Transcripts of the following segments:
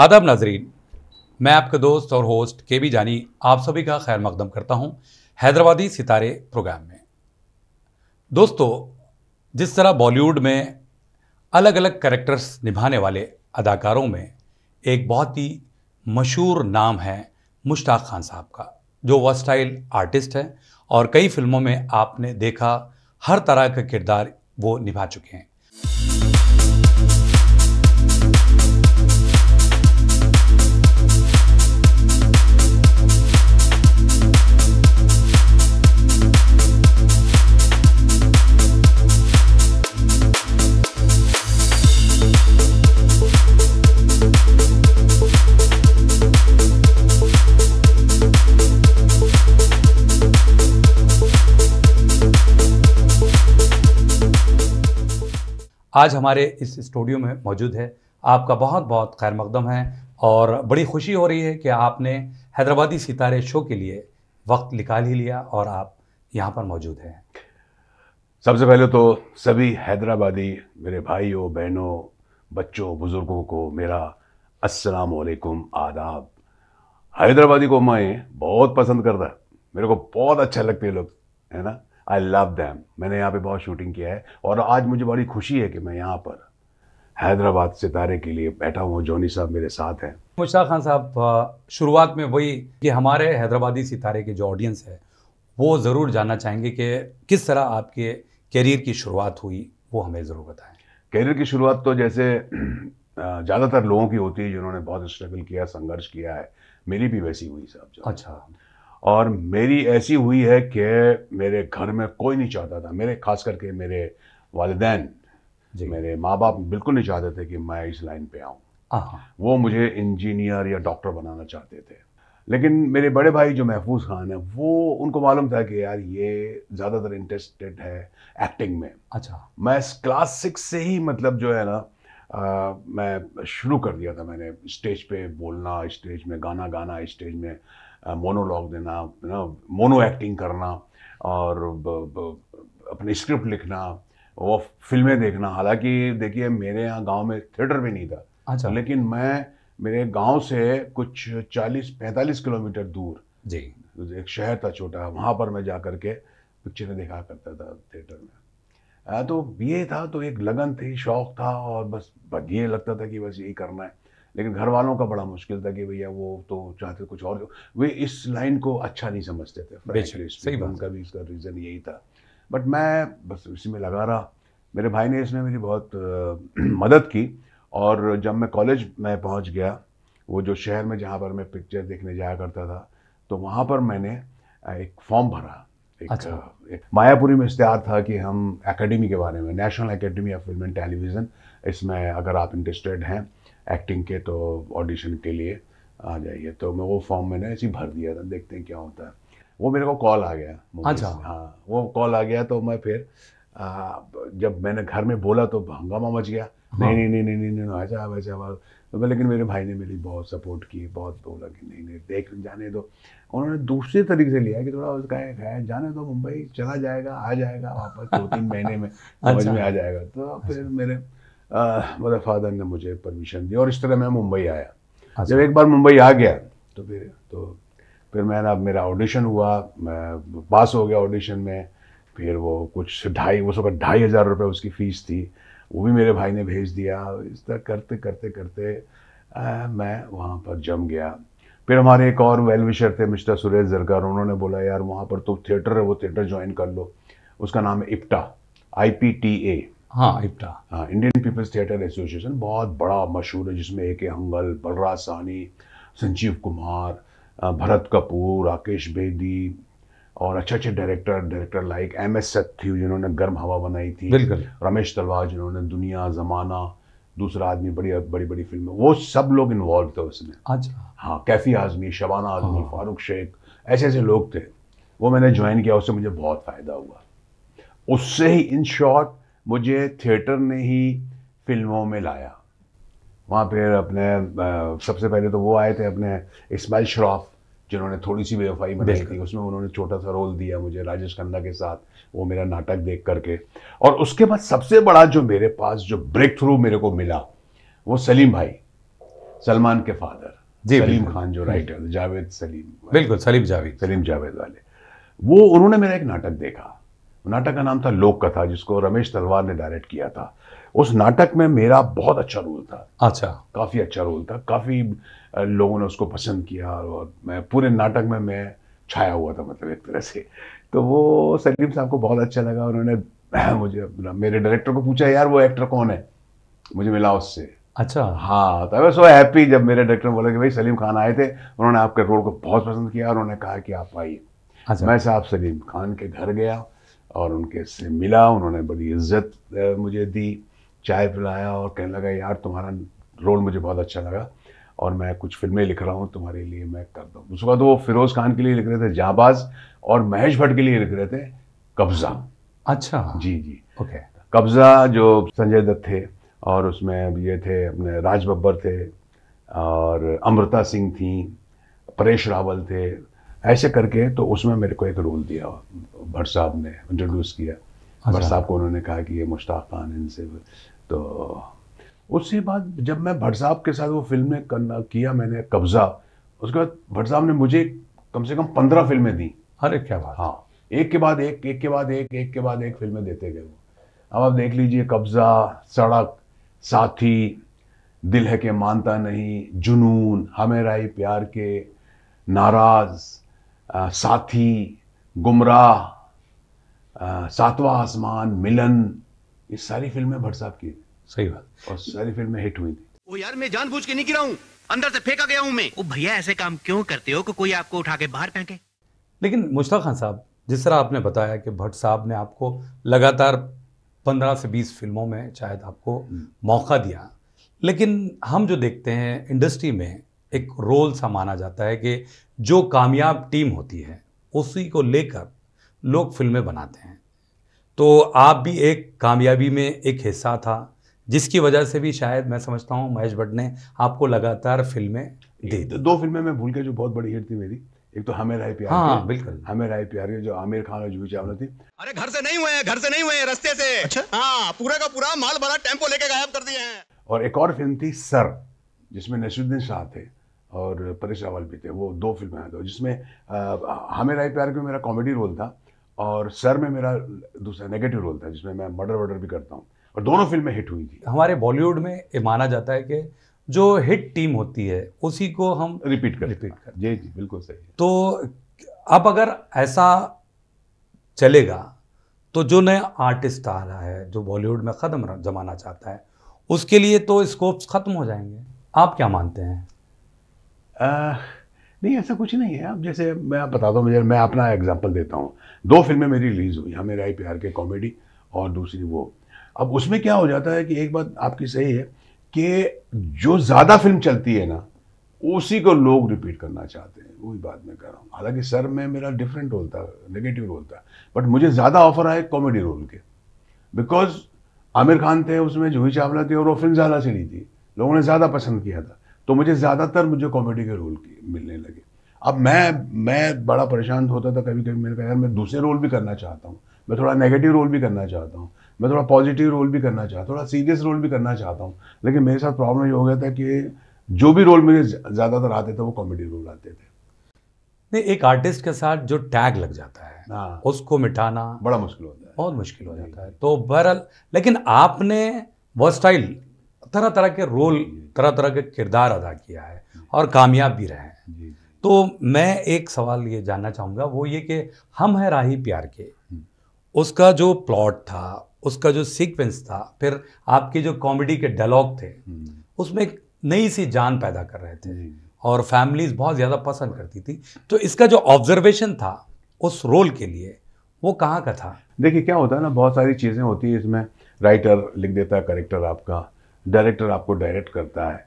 आदाब नाजरीन मैं आपके दोस्त और होस्ट के बी जानी आप सभी का खैर मकदम करता हूं हैदराबादी सितारे प्रोग्राम में दोस्तों जिस तरह बॉलीवुड में अलग अलग करेक्टर्स निभाने वाले अदाकारों में एक बहुत ही मशहूर नाम है मुश्ताक खान साहब का जो वर्स्टाइल आर्टिस्ट है और कई फिल्मों में आपने देखा हर तरह का किरदार वो निभा चुके हैं आज हमारे इस स्टूडियो में मौजूद है आपका बहुत बहुत खैर मकदम है और बड़ी खुशी हो रही है कि आपने हैदराबादी सितारे शो के लिए वक्त निकाल ही लिया और आप यहाँ पर मौजूद हैं सबसे पहले तो सभी हैदराबादी मेरे भाइयों बहनों बच्चों बुज़ुर्गों को मेरा अस्सलाम वालेकुम आदाब हैदराबादी को मैं बहुत पसंद करता मेरे को बहुत अच्छा लगते है लोग है ना आई लव दैम मैंने यहाँ पे बहुत शूटिंग किया है और आज मुझे बड़ी खुशी है कि मैं यहाँ पर हैदराबाद सितारे के लिए बैठा हुआ जॉनी साहब मेरे साथ हैं मुश्ताक खान साहब शुरुआत में वही कि हमारे हैदराबादी सितारे के जो ऑडियंस है वो ज़रूर जानना चाहेंगे कि किस तरह आपके करियर की शुरुआत हुई वो हमें ज़रूर बताएं करियर की शुरुआत तो जैसे ज़्यादातर लोगों की होती है जिन्होंने बहुत स्ट्रगल किया संघर्ष किया है मेरी भी वैसी हुई साहब अच्छा और मेरी ऐसी हुई है कि मेरे घर में कोई नहीं चाहता था मेरे खास करके मेरे वालदेन मेरे माँ बाप बिल्कुल नहीं चाहते थे कि मैं इस लाइन पे आऊँ वो मुझे इंजीनियर या डॉक्टर बनाना चाहते थे लेकिन मेरे बड़े भाई जो महफूज खान है वो उनको मालूम था कि यार ये ज़्यादातर इंटरेस्टेड है एक्टिंग में अच्छा मैं क्लास सिक्स से ही मतलब जो है ना आ, मैं शुरू कर दिया था मैंने स्टेज पे बोलना स्टेज में गाना गाना स्टेज में मोनोलॉग देना ना मोनो एक्टिंग करना और अपने स्क्रिप्ट लिखना वो फिल्में देखना हालांकि देखिए मेरे यहाँ गांव में थिएटर भी नहीं था अच्छा। लेकिन मैं मेरे गांव से कुछ 40-45 किलोमीटर दूर जी एक शहर था छोटा वहाँ पर मैं जा करके पिक्चरें देखा करता था थिएटर में आ, तो ये था तो एक लगन थी शौक था और बस ये लगता था कि बस यही करना है लेकिन घर वालों का बड़ा मुश्किल था कि भैया वो तो चाहते कुछ और वे इस लाइन को अच्छा नहीं समझते थे सही बात उनका भी इसका रीज़न यही था बट मैं बस इसी में लगा रहा मेरे भाई ने इसमें मेरी बहुत मदद की और जब मैं कॉलेज में पहुंच गया वो जो शहर में जहाँ पर मैं पिक्चर देखने जाया करता था तो वहाँ पर मैंने एक फॉर्म भरा एक, अच्छा। एक मायापुरी में इश्तेहार था कि हम एकेडमी के बारे में National Academy of Film and Television इसमें अगर आप इंटरेस्टेड हैं एक्टिंग के तो ऑडिशन के लिए आ जाइए तो मैं वो फॉर्म मैंने ऐसे ही भर दिया था देखते हैं क्या होता है वो मेरे को कॉल आ गया अच्छा हाँ वो कॉल आ गया तो मैं फिर आ, जब मैंने घर में बोला तो हंगामा मच गया हाँ। नहीं नहीं नहीं नहीं नहीं ऐसा वैसा वैसा तो लेकिन मेरे भाई ने मेरी बहुत सपोर्ट की बहुत बोला कि नहीं नहीं देख जाने दो उन्होंने दूसरे तरीके से लिया कि थोड़ा उसका है जाने दो मुंबई चला जाएगा आ जाएगा वापस दो तीन महीने में समझ अच्छा। में आ जाएगा तो फिर अच्छा। मेरे मेरे फादर ने मुझे परमिशन दी और इस तरह मैं मुंबई आया अच्छा। जब एक बार मुंबई आ गया तो फिर तो फिर मैं अब मेरा ऑडिशन हुआ मैं पास हो गया ऑडिशन में फिर वो कुछ ढाई वो सब ढाई हज़ार रुपये उसकी फ़ीस थी वो भी मेरे भाई ने भेज दिया इस तरह करते करते करते आ, मैं वहाँ पर जम गया फिर हमारे एक और वेल विशर थे मिस्टर सुरेश जरकर उन्होंने बोला यार वहाँ पर तो थिएटर है वो थिएटर ज्वाइन कर लो उसका नाम है IPTA I P T A हाँ इप्टा हाँ इंडियन पीपल्स थिएटर एसोसिएशन बहुत बड़ा मशहूर है जिसमें ए के हंगल बलराज सानी संजीव कुमार भरत कपूर राकेश बेदी और अच्छे अच्छे director director like M S Sathyu जिन्होंने गर्म हवा बनाई थी बिल्कुल रमेश तलवार जिन्होंने दुनिया जमाना दूसरा आदमी बड़ी बड़ी बड़ी फिल्म वो सब लोग इन्वॉल्व थे उसमें अच्छा हाँ कैफी आजमी शबाना आजमी हाँ। फारूक शेख ऐसे ऐसे लोग थे वो मैंने ज्वाइन किया उससे मुझे बहुत फ़ायदा हुआ उससे ही इन शॉर्ट मुझे थिएटर ने ही फिल्मों में लाया वहाँ पर अपने सबसे पहले तो वो आए थे अपने इस्माइल शराफ जिन्होंने थोड़ी सी बेवफाई बनाई थी उसमें उन्होंने छोटा सा रोल दिया मुझे राजेश खन्ना के साथ वो मेरा नाटक देख करके और उसके बाद सबसे बड़ा जो मेरे पास जो ब्रेक थ्रू मेरे को मिला वो सलीम भाई सलमान के फादर जी सलीम खान जो राइटर हम्म। जावेद सलीम बिल्कुल सलीम जावेद सलीम जावेद वाले वो उन्होंने मेरा एक नाटक देखा नाटक का नाम था लोक कथा जिसको रमेश तलवार ने डायरेक्ट किया था उस नाटक में मेरा बहुत अच्छा रोल था अच्छा काफ़ी अच्छा रोल था काफ़ी लोगों ने उसको पसंद किया और मैं पूरे नाटक में मैं छाया हुआ था मतलब एक तरह से तो वो सलीम साहब को बहुत अच्छा लगा उन्होंने मुझे अपना मेरे डायरेक्टर को पूछा यार वो एक्टर कौन है मुझे मिला उससे अच्छा हाँ तो आई सो हैप्पी जब मेरे डायरेक्टर बोला कि भाई सलीम खान आए थे उन्होंने आपके रोल को बहुत पसंद किया और उन्होंने कहा कि आप आइए अच्छा। मैं साहब सलीम खान के घर गया और उनके से मिला उन्होंने बड़ी इज्जत मुझे दी चाय पिलाया और कहने लगा यार तुम्हारा रोल मुझे बहुत अच्छा लगा और मैं कुछ फिल्में लिख रहा हूँ तुम्हारे लिए मैं कर दूँ उसके बाद वो फिरोज़ खान के लिए लिख रहे थे जाबाज और महेश भट्ट के लिए लिख रहे थे कब्ज़ा अच्छा जी जी ओके कब्ज़ा जो संजय दत्त थे और उसमें ये थे अपने राज बब्बर थे और अमृता सिंह थी परेश रावल थे ऐसे करके तो उसमें मेरे को एक रोल दिया भट्ट साहब ने इंट्रोड्यूस किया अच्छा। भट्ट साहब को उन्होंने कहा कि ये मुश्ताक खान इनसे तो उसके बाद जब मैं भट्ट साहब के साथ वो फिल्में करना किया मैंने कब्जा उसके बाद भट्ट साहब ने मुझे कम से कम पंद्रह फिल्में दी एक क्या बात हाँ एक के बाद एक एक के बाद एक एक के बाद एक फिल्में देते गए वो अब आप देख लीजिए कब्जा सड़क साथी दिल है के मानता नहीं जुनून हमें प्यार के नाराज़ साथी गुमराह सातवा आसमान मिलन ये सारी फिल्में भट्ट साहब की सही बात और सारी फिल्में हिट हुई थी वो यार मैं जानबूझ के नहीं गिरा हूँ अंदर से फेंका गया हूँ मैं ओ भैया ऐसे काम क्यों करते हो को कोई आपको उठा के बाहर फेंके लेकिन मुश्ताक खान साहब जिस तरह आपने बताया कि भट्ट साहब ने आपको लगातार पंद्रह से बीस फिल्मों में शायद आपको हम्म। मौका दिया लेकिन हम जो देखते हैं इंडस्ट्री में एक रोल सा माना जाता है कि जो कामयाब टीम होती है उसी को लेकर लोग फिल्में बनाते हैं तो आप भी एक कामयाबी में एक हिस्सा था जिसकी वजह से भी शायद मैं समझता हूँ महेश भट्ट ने आपको लगातार फिल्में दी तो दो फिल्में मैं भूल के जो बहुत बड़ी हिट थी मेरी एक तो हमें राय प्यार हाँ, बिल्कुल हमें राय प्यार जो आमिर खान और जूही चावला थी अरे घर से नहीं हुए घर से नहीं हुए रस्ते से अच्छा हाँ पूरा का पूरा माल भरा टेम्पो लेके गायब कर दिए हैं और एक और फिल्म थी सर जिसमें नसरुद्दीन शाह थे और परेश रावल भी थे वो दो फिल्में आए थे तो जिसमें हमें राय प्यार में मेरा कॉमेडी रोल था और सर में मेरा दूसरा नेगेटिव रोल था जिसमें मैं मर्डर वर्डर भी करता हूँ और दोनों फिल्में हिट हुई थी हमारे बॉलीवुड में ये माना जाता है कि जो हिट टीम होती है उसी को हम रिपीट कर रिपीट कर जी जी बिल्कुल सही तो अब अगर ऐसा चलेगा तो जो नया आर्टिस्ट आ रहा है जो बॉलीवुड में कदम जमाना चाहता है उसके लिए तो स्कोप्स खत्म हो जाएंगे आप क्या मानते हैं नहीं ऐसा कुछ नहीं है अब जैसे मैं आप बताता हूँ मुझे मैं अपना एग्जाम्पल देता हूँ दो फिल्में मेरी रिलीज़ हुई हमें राय प्यार के कॉमेडी और दूसरी वो अब उसमें क्या हो जाता है कि एक बात आपकी सही है कि जो ज़्यादा फिल्म चलती है ना उसी को लोग रिपीट करना चाहते हैं वही बात मैं कर रहा हूँ हालांकि सर में मेरा डिफरेंट रोल था नेगेटिव रोल था बट मुझे ज़्यादा ऑफर आए कॉमेडी रोल के बिकॉज आमिर खान थे उसमें जूही चावला थी और वो फिल्म ज़्यादा चली थी लोगों ने ज़्यादा पसंद किया था तो मुझे ज़्यादातर मुझे कॉमेडी के रोल मिलने लगे अब मैं मैं बड़ा परेशान होता था कभी कभी मैंने कहा यार मैं दूसरे रोल भी करना चाहता हूँ मैं थोड़ा नेगेटिव रोल भी करना चाहता हूँ मैं थोड़ा पॉजिटिव रोल भी करना चाहता हूँ थोड़ा सीरियस रोल भी करना चाहता हूँ लेकिन मेरे साथ प्रॉब्लम ये हो गया था कि जो भी रोल मुझे ज़्यादातर आते थे वो कॉमेडी रोल आते थे नहीं एक आर्टिस्ट के साथ जो टैग लग जाता है हाँ। उसको मिटाना बड़ा मुश्किल होता है बहुत मुश्किल हो जाता है तो बहरहाल लेकिन आपने वर्स्टाइल तरह तरह के रोल तरह तरह के किरदार अदा किया है और कामयाब भी रहे हैं तो मैं एक सवाल ये जानना चाहूँगा वो ये कि हम हैं राही प्यार के हम्म। उसका जो प्लॉट था उसका जो सीक्वेंस था फिर आपके जो कॉमेडी के डायलॉग थे हम्म। उसमें एक नई सी जान पैदा कर रहे थे और फैमिलीज बहुत ज़्यादा पसंद करती थी तो इसका जो ऑब्जर्वेशन था उस रोल के लिए वो कहाँ का था देखिए क्या होता है ना बहुत सारी चीज़ें होती है इसमें राइटर लिख देता है करेक्टर आपका डायरेक्टर आपको डायरेक्ट करता है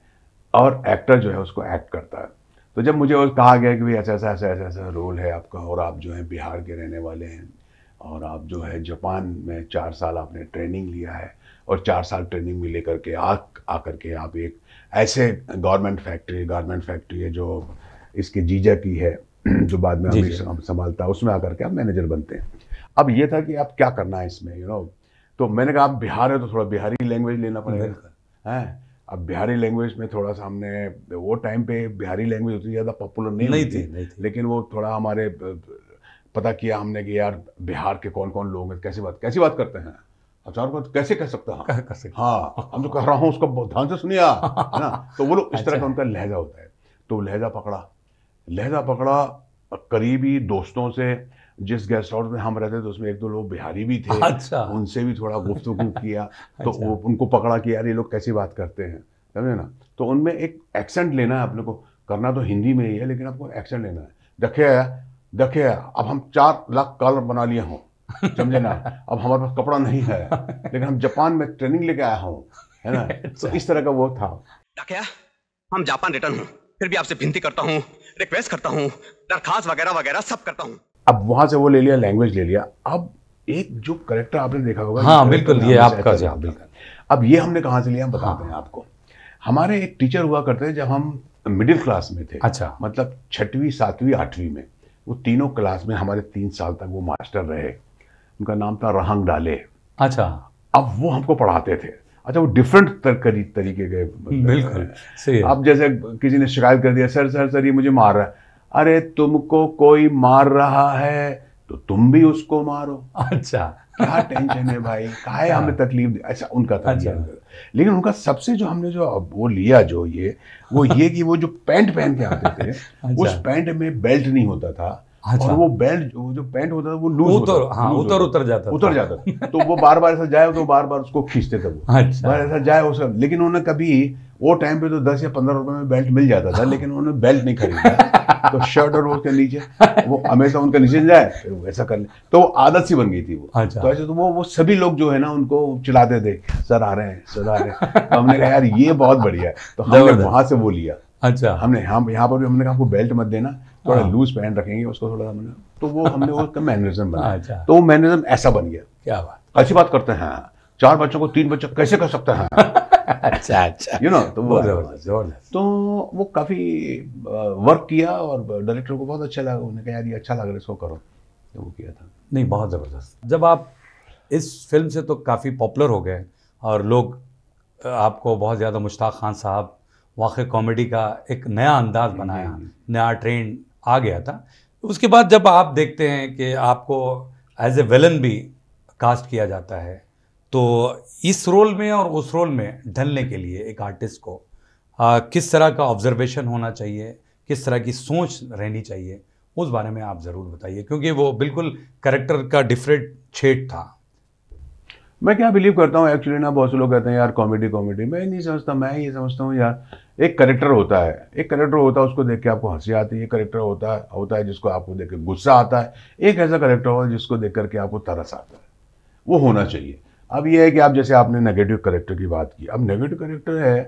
और एक्टर जो है उसको एक्ट करता है तो जब मुझे और कहा गया कि भाई ऐसा ऐसा ऐसा ऐसा ऐसा रोल है आपका और आप जो है बिहार के रहने वाले हैं और आप जो है जापान में चार साल आपने ट्रेनिंग लिया है और चार साल ट्रेनिंग में लेकर के आ आकर के आप एक ऐसे गवर्नमेंट फैक्ट्री गवर्नमेंट फैक्ट्री है जो इसके जीजा की है जो बाद में हम संभालता है उसमें आकर के आप मैनेजर बनते हैं अब ये था कि आप क्या करना है इसमें यू you नो know? तो मैंने कहा आप बिहार है तो थोड़ा बिहारी लैंग्वेज लेना पड़ेगा है अब बिहारी लैंग्वेज में थोड़ा सा हमने वो टाइम पे बिहारी लैंग्वेज उतनी ज़्यादा पॉपुलर नहीं, नहीं थी नहीं थी लेकिन वो थोड़ा हमारे पता किया हमने कि यार बिहार के कौन कौन लोग हैं कैसे बात कैसी बात करते हैं अचार को कैसे कह सकता हूँ हाँ हम तो कह रहा हूँ उसको ध्यान से सुनिया है ना तो वो लोग इस तरह अच्छा। का उनका लहजा होता है तो लहजा पकड़ा लहजा पकड़ा करीबी दोस्तों से जिस गेस्ट हाउस में हम रहते थे तो उसमें एक दो लोग बिहारी भी थे अच्छा। उनसे भी थोड़ा गुफ्तगु किया तो अच्छा। उनको पकड़ा कि यार ये लोग कैसी बात करते हैं समझे ना तो उनमें एक एक्सेंट लेना है अपने को करना तो हिंदी में ही है लेकिन आपको एक्सेंट लेना है देखे देखे अब हम चार लाख कॉलर बना लिए हों समझे ना अब हमारे पास कपड़ा नहीं है लेकिन हम जापान में ट्रेनिंग लेके आया हूँ है ना अच्छा। तो इस तरह का वो था हम जापान रिटर्न हूँ फिर भी आपसे विनती करता हूँ रिक्वेस्ट करता हूँ दरखास्त वगैरह वगैरह सब करता हूँ अब वहां से वो ले लिया लैंग्वेज ले लिया अब एक जो करेक्टर आपने देखा होगा हाँ बिल्कुल ये आपका जवाब बिल्कुल अब ये हमने कहाँ से लिया हम बताते हाँ। हैं आपको हमारे एक टीचर हुआ करते थे जब हम मिडिल क्लास में थे अच्छा मतलब छठवीं सातवीं आठवीं में वो तीनों क्लास में हमारे तीन साल तक वो मास्टर रहे उनका नाम था रहांग डाले अच्छा अब वो हमको पढ़ाते थे अच्छा वो डिफरेंट तरीके के बिल्कुल अब जैसे किसी ने शिकायत कर दिया सर सर सर ये मुझे मार रहा है अरे तुमको कोई मार रहा है तो तुम भी उसको मारो अच्छा क्या टेंशन है भाई है हाँ। हमें तकलीफ ऐसा अच्छा, उनका था तो अच्छा। लेकिन उनका सबसे जो हमने जो वो लिया जो ये वो ये कि वो जो पैंट पहन के आते थे अच्छा। उस पैंट में बेल्ट नहीं होता था अच्छा। और वो बेल्ट जो पैंट होता था वो लूज उतर होता, हाँ, लूज उतर उतर जाता उतर जाता था तो वो बार बार ऐसा जाए तो बार बार उसको खींचते थे वो अच्छा। बार ऐसा जाए उसका लेकिन उन्होंने कभी वो टाइम पे तो दस या पंद्रह रुपए में बेल्ट मिल जाता था लेकिन उन्होंने बेल्ट नहीं खरीदा तो शर्ट और उसके नीचे वो हमेशा उनके नीचे जाए फिर वैसा कर ले तो वो आदत सी बन गई थी वो अच्छा। तो ऐसे तो वो वो सभी लोग जो है ना उनको चिल्लाते थे सर आ रहे हैं सर आ रहे हैं तो हमने कहा यार ये बहुत बढ़िया है तो हमने वहां से वो लिया अच्छा हमने हम यहाँ पर भी हमने कहा आपको बेल्ट मत देना थोड़ा लूज हाँ। पहन रखेंगे उसको थोड़ा हमने तो वो हमने वो मैनरिज्म बनाया अच्छा। तो मैनरिज्म ऐसा बन गया क्या बात अच्छी बात करते हैं हाँ। चार बच्चों को तीन बच्चों कैसे कर सकते हैं हाँ। अच्छा अच्छा यू नो तो वो जबरदस्त तो वो काफ़ी वर्क किया और डायरेक्टर को बहुत अच्छा लगा उन्होंने कहा यार ये अच्छा लग रहा है इसको करो तो वो किया था नहीं बहुत ज़बरदस्त जब आप इस फिल्म से तो काफ़ी पॉपुलर हो गए और लोग आपको बहुत ज़्यादा मुश्ताक खान साहब वाक़ कॉमेडी का एक नया अंदाज बनाया नया ट्रेंड आ गया था उसके बाद जब आप देखते हैं कि आपको एज ए वेलन भी कास्ट किया जाता है तो इस रोल में और उस रोल में ढलने के लिए एक आर्टिस्ट को आ, किस तरह का ऑब्जर्वेशन होना चाहिए किस तरह की सोच रहनी चाहिए उस बारे में आप ज़रूर बताइए क्योंकि वो बिल्कुल करेक्टर का डिफरेंट छेट था मैं क्या बिलीव करता हूँ एक्चुअली ना बहुत से लोग कहते हैं यार कॉमेडी कॉमेडी मैं नहीं समझता मैं ये समझता हूँ यार एक करेक्टर होता है एक करेक्टर होता है उसको देख के आपको हंसी आती है करेक्टर होता है होता है जिसको आपको देख के गुस्सा आता है एक ऐसा करेक्टर होता है जिसको देख करके आपको तरस आता है वो होना चाहिए अब ये है कि आप जैसे आपने नेगेटिव करेक्टर की बात की अब नेगेटिव करेक्टर है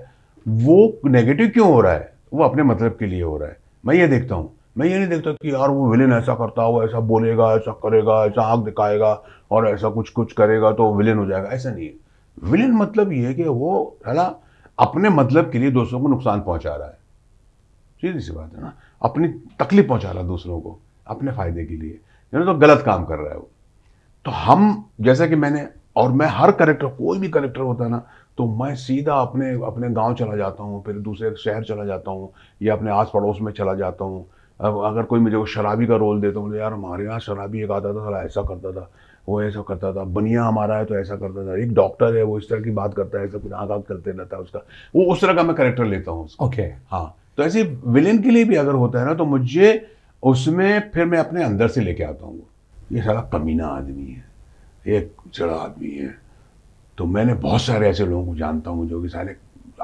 वो नेगेटिव क्यों हो रहा है वो अपने मतलब के लिए हो रहा है मैं ये देखता हूँ मैं ये नहीं देखता कि यार वो विलेन ऐसा करता वो ऐसा बोलेगा ऐसा करेगा ऐसा आँख दिखाएगा और ऐसा कुछ कुछ करेगा तो विलेन हो जाएगा ऐसा नहीं है विलेन मतलब ये है कि वो है ना अपने मतलब के लिए दूसरों को नुकसान पहुंचा रहा है सीधी सी बात है ना अपनी तकलीफ पहुंचा रहा है दूसरों को अपने फायदे के लिए यानी तो गलत काम कर रहा है वो तो हम जैसा कि मैंने और मैं हर करेक्टर कोई भी करेक्टर होता है ना तो मैं सीधा अपने अपने गांव चला जाता हूँ फिर दूसरे शहर चला जाता हूँ या अपने आस पड़ोस में चला जाता हूँ अब अगर कोई मुझे शराबी का रोल देता हूँ तो यार हमारे यहाँ शराबी एक आता था ऐसा करता था वो ऐसा करता था बनिया हमारा है तो ऐसा करता था एक डॉक्टर है वो इस तरह की बात करता है ऐसा कुछ आँख आँख करते रहता है उसका वो उस तरह का मैं करेक्टर लेता हूँ ओके okay. हाँ तो ऐसे विलेन के लिए भी अगर होता है ना तो मुझे उसमें फिर मैं अपने अंदर से लेके आता हूँ ये सारा कमीना आदमी है ये चढ़ा आदमी है तो मैंने बहुत सारे ऐसे लोगों को जानता हूँ जो कि सारे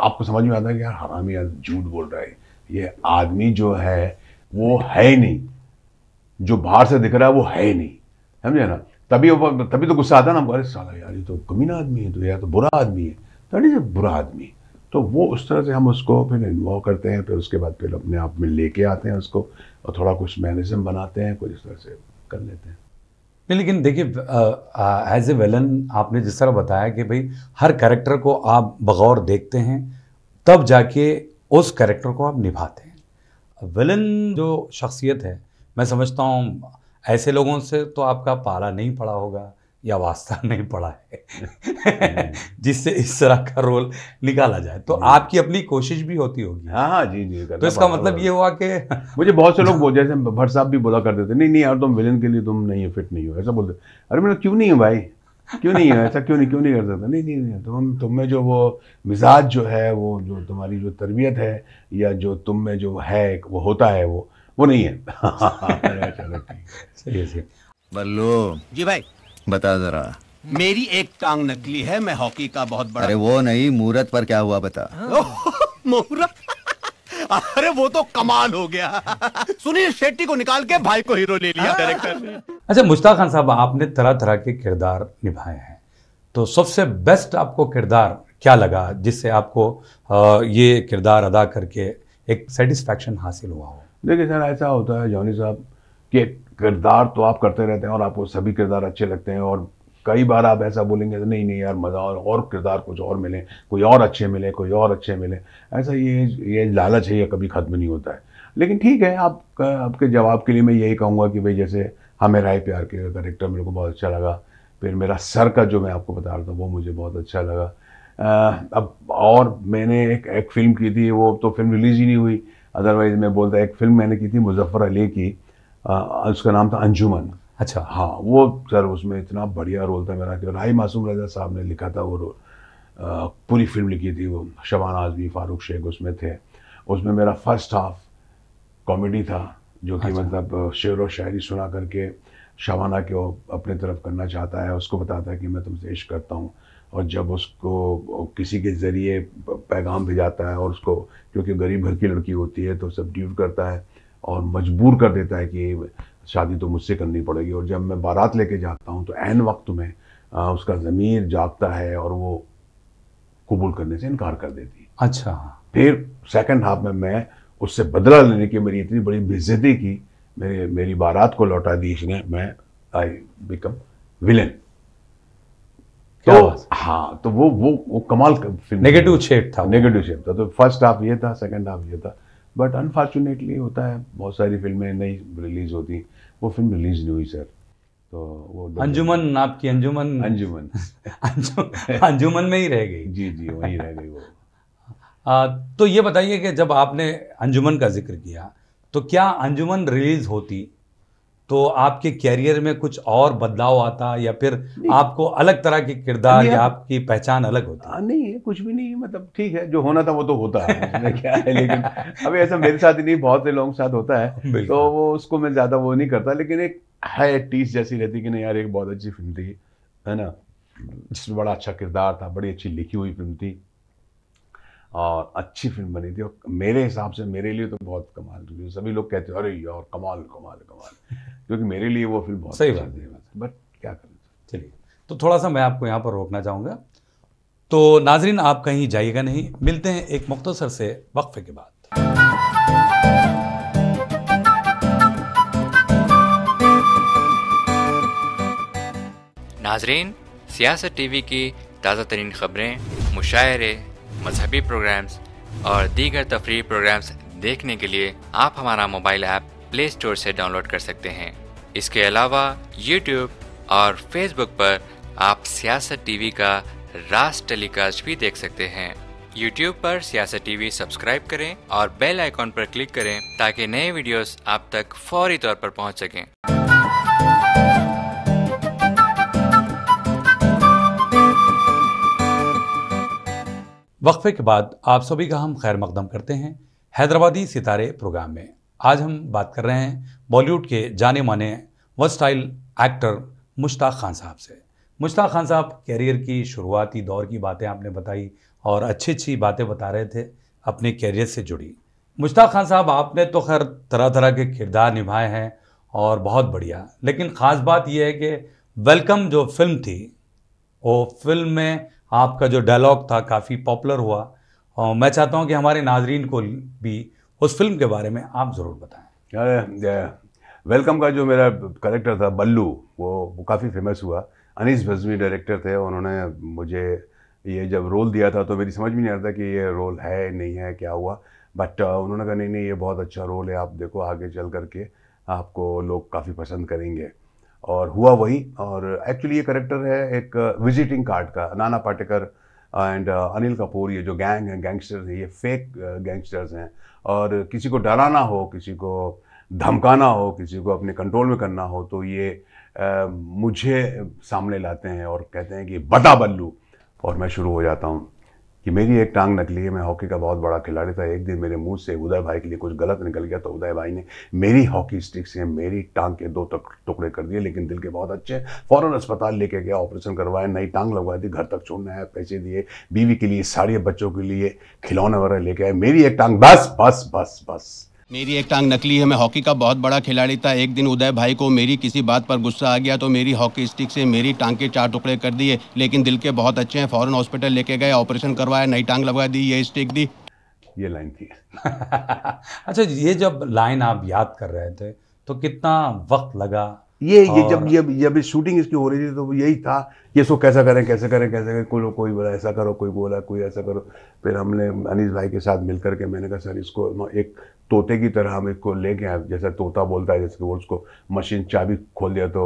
आपको समझ में आता है कि यार हरामी झूठ बोल रहा है ये आदमी जो है वो है नहीं जो बाहर से दिख रहा है वो है नहीं समझे ना तभी तभी तो गुस्सा आता ना हमको अरे साला यार ये तो कमीना आदमी है तो यार तो बुरा आदमी है दैट तो इज़ जब बुरा आदमी तो वो उस तरह से हम उसको फिर इन्वॉल्व करते हैं फिर उसके बाद फिर अपने आप में लेके आते हैं उसको और थोड़ा कुछ मैनेजम बनाते हैं कुछ इस तरह से कर लेते हैं नहीं लेकिन देखिए एज ए वेलन आपने जिस तरह बताया कि भाई हर करेक्टर को आप बगौर देखते हैं तब जाके उस करेक्टर को आप निभाते हैं विलन जो शख्सियत है मैं समझता हूँ ऐसे लोगों से तो आपका पाला नहीं पड़ा होगा या वास्ता नहीं पड़ा है हम्म। जिससे इस तरह का रोल निकाला जाए तो हम्म। आपकी अपनी कोशिश भी होती होगी हाँ हाँ जी जी तो इसका मतलब ये हुआ कि मुझे बहुत से लोग बोल जैसे भट्ट साहब भी बोला करते थे नहीं नहीं यार तुम विलन के लिए तुम नहीं फिट नहीं हो ऐसा बोलते अरे मैंने क्यों नहीं है भाई क्यों नहीं है ऐसा क्यों नहीं क्यों नहीं कर सकता नहीं नहीं नहीं तुम तुम में जो वो मिजाज जो है वो जो तुम्हारी जो तरबियत है या जो तुम में जो है वो होता है वो वो नहीं है सही सही बल्लू जी भाई बता जरा मेरी एक टांग नकली है मैं हॉकी का बहुत बड़ा अरे वो नहीं मुहूर्त पर क्या हुआ बता हाँ। मुहूर्त अरे वो तो कमाल हो गया सुनील शेट्टी को निकाल के भाई को हीरो ले लिया डायरेक्टर हाँ। अच्छा मुश्ताक खान साहब आपने तरह तरह के किरदार निभाए हैं तो सबसे बेस्ट आपको किरदार क्या लगा जिससे आपको ये किरदार अदा करके एक सेटिस्फैक्शन हासिल हुआ हो देखिए सर ऐसा होता है जॉनी साहब कि किरदार तो आप करते रहते हैं और आपको सभी किरदार अच्छे लगते हैं और कई बार आप ऐसा बोलेंगे तो नहीं नहीं यार मज़ा और और किरदार कुछ और मिले कोई और अच्छे मिले कोई और अच्छे मिले ऐसा ये ये लालच है ये कभी ख़त्म नहीं होता है लेकिन ठीक है आप आपके जवाब के लिए मैं यही कहूँगा कि भाई जैसे हमें राय प्यार के करेक्टर मेरे को बहुत अच्छा लगा फिर मेरा सर का जो मैं आपको बता रहा था वो मुझे बहुत अच्छा लगा आ, अब और मैंने एक एक फ़िल्म की थी वो तो फिल्म रिलीज़ ही नहीं हुई अदरवाइज मैं बोलता एक फिल्म मैंने की थी मुजफ्फर अली की आ, उसका नाम था अंजुमन अच्छा हाँ वो सर उसमें इतना बढ़िया रोल था मेरा कि मासूम रजा साहब ने लिखा था वो रोल पूरी फिल्म लिखी थी वो शबान आजमी फारूक शेख उसमें थे उसमें मेरा फर्स्ट हाफ कॉमेडी था जो कि अच्छा। मतलब शेर व शायरी सुना करके शबाना के वो अपने तरफ करना चाहता है उसको बताता है कि मैं तुमसे इश्क करता हूँ और जब उसको किसी के ज़रिए पैगाम भेजाता है और उसको क्योंकि गरीब घर की लड़की होती है तो सब ड्यूट करता है और मजबूर कर देता है कि शादी तो मुझसे करनी पड़ेगी और जब मैं बारात लेके जाता हूँ तो एन वक्त में उसका ज़मीर जागता है और वो कबूल करने से इनकार कर देती है अच्छा फिर सेकेंड हाफ में मैं उससे बदला लेने की मेरी इतनी बड़ी बेजती की मेरे मेरी बारात को लौटा दी इसने मैं आई बिकम विलेन तो हाँ तो वो वो वो कमाल फिल्म नेगेटिव शेप था नेगेटिव शेप था तो फर्स्ट हाफ ये था सेकंड हाफ ये था बट अनफॉर्चुनेटली होता है बहुत सारी फिल्में नहीं रिलीज होती वो फिल्म रिलीज नहीं हुई सर तो वो अंजुमन आपकी अंजुमन अंजुमन अंजुमन में ही रह गई जी जी वहीं रह गई वो आ, तो ये बताइए कि जब आपने अंजुमन का जिक्र किया तो क्या अंजुमन रिलीज होती तो आपके कैरियर में कुछ और बदलाव आता या फिर आपको अलग तरह के किरदार या आपकी पहचान अलग होती आ, हाँ, नहीं कुछ भी नहीं मतलब ठीक है जो होना था वो तो होता है क्या है लेकिन अभी ऐसा मेरे साथ ही नहीं बहुत से लोगों के साथ होता है तो वो उसको मैं ज़्यादा वो नहीं करता लेकिन एक है टीस जैसी रहती कि नहीं यार एक बहुत अच्छी फिल्म थी है ना जिसमें बड़ा अच्छा किरदार था बड़ी अच्छी लिखी हुई फिल्म थी और अच्छी फिल्म बनी थी और मेरे हिसाब से मेरे लिए तो बहुत कमाल थी सभी लोग कहते हैं अरे यार कमाल कमाल कमाल क्योंकि मेरे लिए वो फिल्म बहुत सही अच्छा बात है बट क्या करें चलिए तो थोड़ा सा मैं आपको यहाँ पर रोकना चाहूँगा तो नाजरीन आप कहीं जाइएगा नहीं मिलते हैं एक मुख्तसर से वक्फे के बाद नाजरीन सियासत टीवी की ताज़ा तरीन खबरें मुशायरे मजहबी प्रोग्राम्स और दीगर तफरी प्रोग्राम्स देखने के लिए आप हमारा मोबाइल ऐप प्ले स्टोर से डाउनलोड कर सकते हैं इसके अलावा यूट्यूब और फेसबुक पर आप सियासत टीवी का रास टेलीकास्ट भी देख सकते हैं यूट्यूब पर सियासत टीवी सब्सक्राइब करें और बेल आइकॉन पर क्लिक करें ताकि नए वीडियोस आप तक फौरी तौर पर पहुंच सकें वक्फे के बाद आप सभी का हम खैर मकदम करते हैं हैदराबादी सितारे प्रोग्राम में आज हम बात कर रहे हैं बॉलीवुड के जाने माने वर्सटाइल एक्टर मुश्ताक खान साहब से मुश्ताक खान साहब कैरियर की शुरुआती दौर की बातें आपने बताई और अच्छी अच्छी बातें बता रहे थे अपने कैरियर से जुड़ी मुश्ताक खान साहब आपने तो खैर तरह तरह के किरदार निभाए हैं और बहुत बढ़िया लेकिन ख़ास बात यह है कि वेलकम जो फिल्म थी वो फिल्म में आपका जो डायलॉग था काफ़ी पॉपुलर हुआ और मैं चाहता हूँ कि हमारे नाजरीन को भी उस फिल्म के बारे में आप ज़रूर बताएं अरे वेलकम का जो मेरा करेक्टर था बल्लू वो, वो काफ़ी फेमस हुआ अनीस बजमी डायरेक्टर थे उन्होंने मुझे ये जब रोल दिया था तो मेरी समझ में नहीं आता कि ये रोल है नहीं है क्या हुआ बट uh, उन्होंने कहा नहीं नहीं ये बहुत अच्छा रोल है आप देखो आगे चल करके आपको लोग काफ़ी पसंद करेंगे और हुआ वही और एक्चुअली ये करेक्टर है एक विजिटिंग uh, कार्ड का नाना पाटेकर एंड अनिल कपूर ये जो गैंग हैं गैंगस्टर्स हैं ये फेक गैंगस्टर्स uh, हैं और किसी को डराना हो किसी को धमकाना हो किसी को अपने कंट्रोल में करना हो तो ये uh, मुझे सामने लाते हैं और कहते हैं कि बता बल्लू और मैं शुरू हो जाता हूँ कि मेरी एक टांग नकली है मैं हॉकी का बहुत बड़ा खिलाड़ी था एक दिन मेरे मुंह से उदय भाई के लिए कुछ गलत निकल गया तो उदय भाई ने मेरी हॉकी स्टिक से मेरी टांग के दो टुकड़े कर दिए लेकिन दिल के बहुत अच्छे फ़ौरन अस्पताल लेके गया ऑपरेशन करवाया नई टांग लगवाई थी घर तक छोड़ने आया पैसे दिए बीवी के लिए साड़ी बच्चों के लिए खिलौने वगैरह लेके आए मेरी एक टांग बस बस बस बस मेरी एक टांग नकली है मैं हॉकी का बहुत बड़ा खिलाड़ी था एक दिन उदय भाई को मेरी किसी बात पर गुस्सा आ गया तो मेरी हॉकी स्टिक से मेरी टांग के चार टुकड़े कर दिए लेकिन दिल के बहुत अच्छे हैं फॉरन हॉस्पिटल लेके गए ऑपरेशन करवाया नई टांग लगवा दी ये स्टिक दी ये लाइन थी अच्छा ये जब लाइन आप याद कर रहे थे तो कितना वक्त लगा ये ये जब ये जब शूटिंग इसकी हो रही थी तो यही था ये सो कैसा करें कैसे करें कैसे करें कोई कोई बोला ऐसा करो कोई बोला कोई ऐसा करो फिर हमने अनीस भाई के साथ मिलकर के मैंने कहा सर इसको एक तोते की तरह हम इसको लेके आए जैसे तोता बोलता है जैसे वो उसको मशीन चाबी खोल दिया तो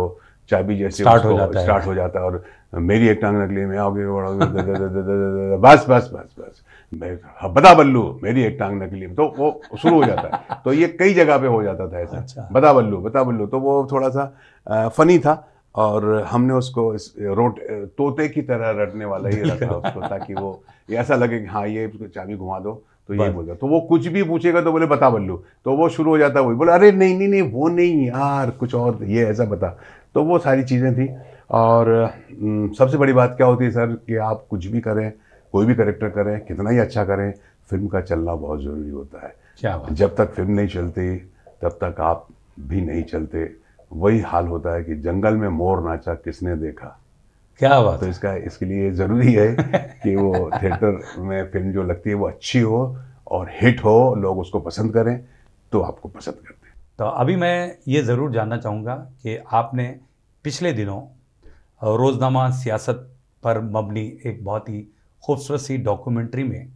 चाबी जैसे स्टार्ट हो जाता है स्टार्ट हो जाता है और मेरी एक टांग निकली मैं आओगे बस बस बस बस मैं बता बल्लू मेरी एक टांग निकली तो वो शुरू हो जाता है तो ये कई जगह पे हो जाता था ऐसा अच्छा। बता बल्लू बता बल्लू तो वो थोड़ा सा फनी था और हमने उसको इस रोट तोते की तरह रटने वाला ही रखा उसको ताकि वो ऐसा लगे कि हाँ ये चाबी घुमा दो तो ये बोल तो वो कुछ भी पूछेगा तो बोले बता बल्लू तो वो शुरू हो जाता वही बोले अरे नहीं नहीं नहीं वो नहीं यार कुछ और ये ऐसा बता तो वो सारी चीज़ें थी और सबसे बड़ी बात क्या होती है सर कि आप कुछ भी करें कोई भी करेक्टर करें कितना ही अच्छा करें फिल्म का चलना बहुत ज़रूरी होता है क्या बात? जब तक फिल्म नहीं चलती तब तक आप भी नहीं चलते वही हाल होता है कि जंगल में मोर नाचा किसने देखा क्या बात तो इसका इसके लिए ज़रूरी है कि वो थिएटर में फिल्म जो लगती है वो अच्छी हो और हिट हो लोग उसको पसंद करें तो आपको पसंद करते हैं तो अभी मैं ये ज़रूर जानना चाहूँगा कि आपने पिछले दिनों रोज़नामा सियासत पर मबनी एक बहुत ही खूबसूरत सी डॉक्यूमेंट्री में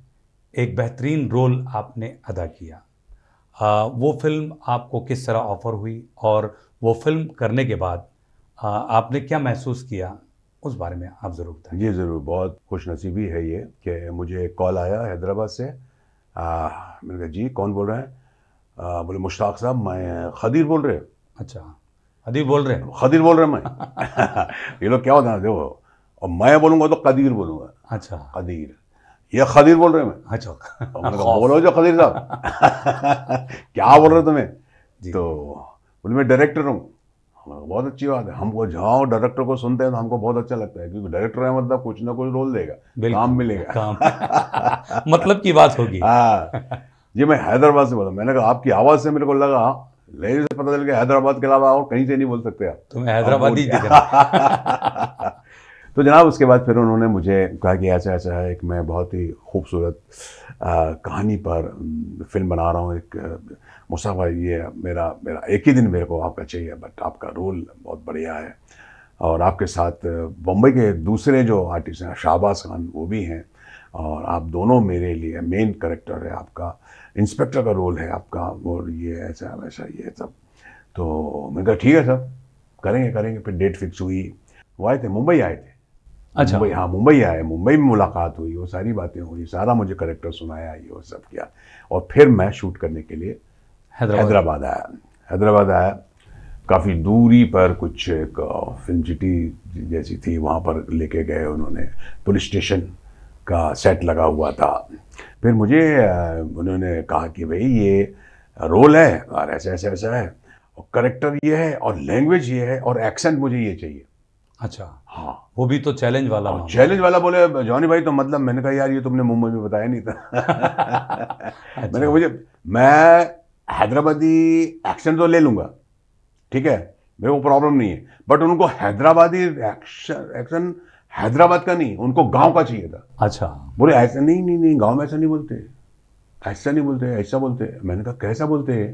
एक बेहतरीन रोल आपने अदा किया आ, वो फिल्म आपको किस तरह ऑफ़र हुई और वो फिल्म करने के बाद आ, आपने क्या महसूस किया उस बारे में आप ज़रूर बताएं जी ज़रूर बहुत खुश नसीबी है ये कि मुझे कॉल आया हैदराबाद से मैंने कहा जी कौन बोल रहे हैं बोले मुश्ताक साहब मैं खदीर बोल रहे अच्छा खदीर बोल रहे हैं खदीर बोल रहे हैं मैं ये लोग क्या होता है देखो और मैं बोलूँगा तो कदीर बोलूँगा अच्छा कदीर ये खदीर बोल रहे हैं मैं अच्छा बोलो जो खदीर साहब क्या बोल रहे हो तुम्हें तो बोले मैं डायरेक्टर हूँ हमारे तो बहुत अच्छी बात है हमको जहाँ डायरेक्टर को सुनते हैं तो हमको बहुत अच्छा लगता है क्योंकि डायरेक्टर है मतलब कुछ ना कुछ रोल देगा काम मिलेगा काम मतलब की बात होगी हाँ जी मैं हैदराबाद से बोला मैंने कहा आपकी आवाज़ से मेरे को लगा हाँ, लेने से पता चल गया हैदराबाद के अलावा और कहीं से नहीं बोल सकते आप तो मैं हैदराबाद ही तो जनाब उसके बाद फिर उन्होंने मुझे कहा कि ऐसा ऐसा है एक मैं बहुत ही खूबसूरत कहानी पर फिल्म बना रहा हूँ एक मूसा भाई ये मेरा मेरा एक ही दिन मेरे को आपका चाहिए बट आपका रोल बहुत बढ़िया है और आपके साथ बम्बई के दूसरे जो आर्टिस्ट हैं शाहबाज खान वो भी हैं और आप दोनों मेरे लिए मेन करेक्टर है आपका इंस्पेक्टर का रोल है आपका और ये ऐसा वैसा ये सब तो मैंने कहा ठीक है सर करेंगे करेंगे फिर डेट फिक्स हुई वो आए थे मुंबई आए थे अच्छा मुंबई हाँ मुंबई आए मुंबई में मुलाकात हुई वो सारी बातें हुई सारा मुझे करेक्टर सुनाया ये वो सब किया और फिर मैं शूट करने के लिए हैदराबाद आया हैदराबाद आया काफ़ी दूरी पर कुछ एक फिल्म सिटी जैसी थी वहाँ पर लेके गए उन्होंने पुलिस स्टेशन का सेट लगा हुआ था फिर मुझे उन्होंने कहा कि भाई ये रोल है और ऐसा ऐसा ऐसा है और करेक्टर ये है और लैंग्वेज ये है और एक्सेंट मुझे ये चाहिए अच्छा हाँ वो भी तो चैलेंज वाला चैलेंज हाँ, वाला बोले जॉनी भाई तो मतलब मैंने कहा यार ये तुमने मुंबई में बताया नहीं था अच्छा। मैंने कहा मुझे मैं हैदराबादी एक्शन तो ले लूंगा ठीक है मेरे को प्रॉब्लम नहीं है बट उनको हैदराबादी एक्शन एक्शन हैदराबाद का नहीं उनको गांव का चाहिए था अच्छा बोले ऐसा नहीं नहीं नहीं गांव में ऐसा नहीं बोलते ऐसा नहीं बोलते ऐसा बोलते मैंने कहा कैसा बोलते हैं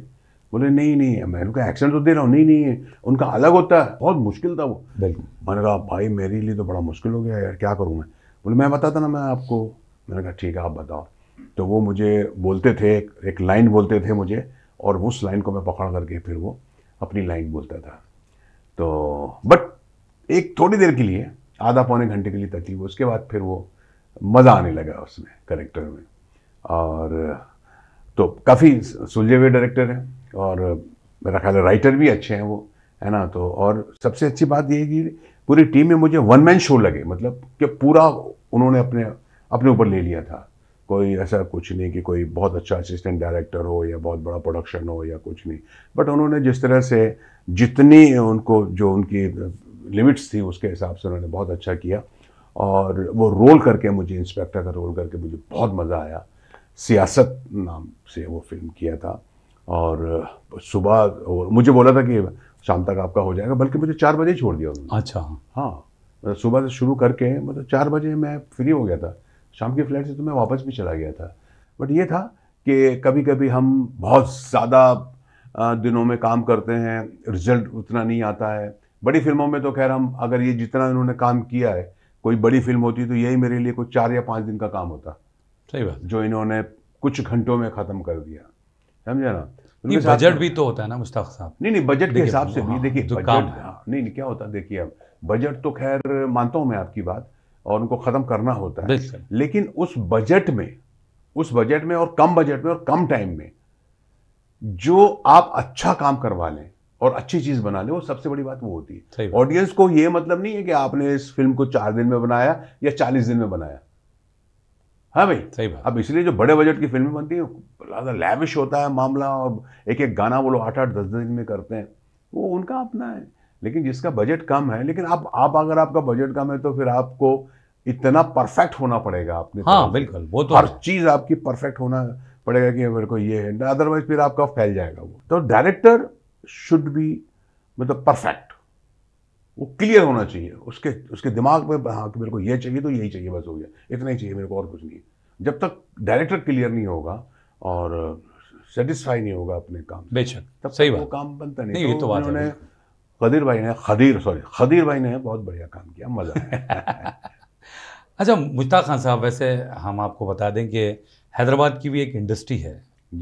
बोले नहीं नहीं मैं उनका एक्शन तो दे रहा हूँ नहीं नहीं है उनका अलग होता है बहुत मुश्किल था वो मैंने कहा भाई मेरे लिए तो बड़ा मुश्किल हो गया यार क्या करूँ मैं बोले मैं बताता ना मैं आपको मैंने कहा ठीक है आप बताओ तो वो मुझे बोलते थे एक लाइन बोलते थे मुझे और उस लाइन को मैं पकड़ करके फिर वो अपनी लाइन बोलता था तो बट एक थोड़ी देर के लिए आधा पौने घंटे के लिए तकलीफ उसके बाद फिर वो मज़ा आने लगा उसमें करेक्टर में और तो काफ़ी सुलझे हुए डायरेक्टर हैं और मेरा ख्याल है राइटर भी अच्छे हैं वो है ना तो और सबसे अच्छी बात ये है कि पूरी टीम में मुझे वन मैन शो लगे मतलब कि पूरा उन्होंने अपने अपने ऊपर ले लिया था कोई ऐसा कुछ नहीं कि कोई बहुत अच्छा असिस्टेंट डायरेक्टर हो या बहुत बड़ा प्रोडक्शन हो या कुछ नहीं बट उन्होंने जिस तरह से जितनी उनको जो उनकी लिमिट्स थी उसके हिसाब से उन्होंने बहुत अच्छा किया और वो रोल करके मुझे इंस्पेक्टर का रोल करके मुझे बहुत मज़ा आया सियासत नाम से वो फिल्म किया था और सुबह मुझे बोला था कि शाम तक आपका हो जाएगा बल्कि मुझे चार बजे छोड़ दिया उन्होंने अच्छा हाँ मतलब सुबह से शुरू करके मतलब चार बजे मैं फ्री हो गया था शाम के फ्लाइट से तो मैं वापस भी चला गया था बट ये था कि कभी कभी हम बहुत ज़्यादा दिनों में काम करते हैं रिजल्ट उतना नहीं आता है बड़ी फिल्मों में तो खैर हम अगर ये जितना इन्होंने काम किया है कोई बड़ी फिल्म होती तो यही मेरे लिए कुछ चार या पाँच दिन का काम होता सही बात जो इन्होंने कुछ घंटों में ख़त्म कर दिया समझे ना बजट भी तो होता है ना मुश्ताक साहब नहीं नहीं बजट के हिसाब से भी हाँ, देखिए बजट हाँ, नहीं नहीं क्या होता देखिए अब बजट तो खैर मानता हूँ मैं आपकी बात और उनको ख़त्म करना होता है लेकिन उस बजट में उस बजट में और कम बजट में और कम टाइम में जो आप अच्छा काम करवा लें और अच्छी चीज बना लें वो सबसे बड़ी बात वो होती है ऑडियंस को ये मतलब नहीं है कि आपने इस फिल्म को चार दिन में बनाया या चालीस दिन में बनाया हाँ भाई सही बात अब इसलिए जो बड़े बजट की फिल्में बनती हैं लैविश होता है मामला और एक एक गाना वो लोग आठ आठ दस दिन में करते हैं वो उनका अपना है लेकिन जिसका बजट कम है लेकिन आप आप अगर आपका बजट कम है तो फिर आपको इतना परफेक्ट होना पड़ेगा आपने हाँ तो। बिल्कुल वो तो हर चीज आपकी परफेक्ट होना पड़ेगा कि मेरे को ये है अदरवाइज फिर आपका फैल जाएगा वो तो डायरेक्टर शुड बी मतलब परफेक्ट वो क्लियर होना चाहिए उसके उसके दिमाग में हाँ कि मेरे को ये चाहिए तो यही चाहिए बस हो गया इतना ही चाहिए मेरे को और कुछ नहीं जब तक डायरेक्टर क्लियर नहीं होगा और सेटिस्फाई नहीं होगा अपने काम बेचक तब सही बात काम बनता नहीं, नहीं तो, तो उन्होंने खदीर भाई ने खदीर सॉरी खदीर भाई ने बहुत बढ़िया काम किया मजा अच्छा मुश्ताक खान साहब वैसे हम आपको बता दें कि हैदराबाद की भी एक इंडस्ट्री है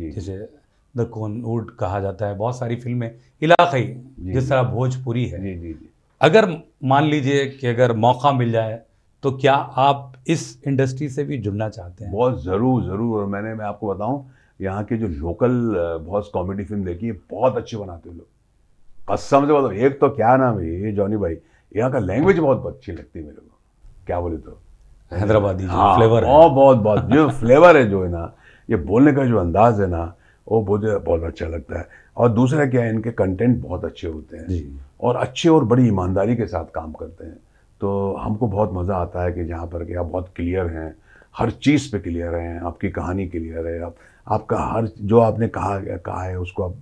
जिसे द कोनवुड कहा जाता है बहुत सारी फिल्में इलाकई जिस तरह भोजपुरी है जी, जी, जी। अगर मान लीजिए कि अगर मौका मिल जाए तो क्या आप इस इंडस्ट्री से भी जुड़ना चाहते हैं बहुत ज़रूर ज़रूर और मैंने मैं आपको बताऊं यहाँ के जो लोकल बहुत कॉमेडी फिल्म देखी है बहुत अच्छी बनाते हैं लोग कसम से बताओ मतलब, एक तो क्या नाम है ये जॉनी भाई यहाँ का लैंग्वेज बहुत अच्छी लगती है मेरे को क्या बोले तो हैदराबादी हाँ, फ्लेवर है बहुत बहुत जो फ्लेवर है जो है ना ये बोलने का जो अंदाज है ना वो मुझे बहुत अच्छा लगता है और दूसरा क्या है इनके कंटेंट बहुत अच्छे होते हैं और अच्छे और बड़ी ईमानदारी के साथ काम करते हैं तो हमको बहुत मज़ा आता है कि जहाँ पर कि आप बहुत क्लियर हैं हर चीज़ पे क्लियर हैं आपकी कहानी क्लियर है आप आपका हर जो आपने कहा कहा है उसको आप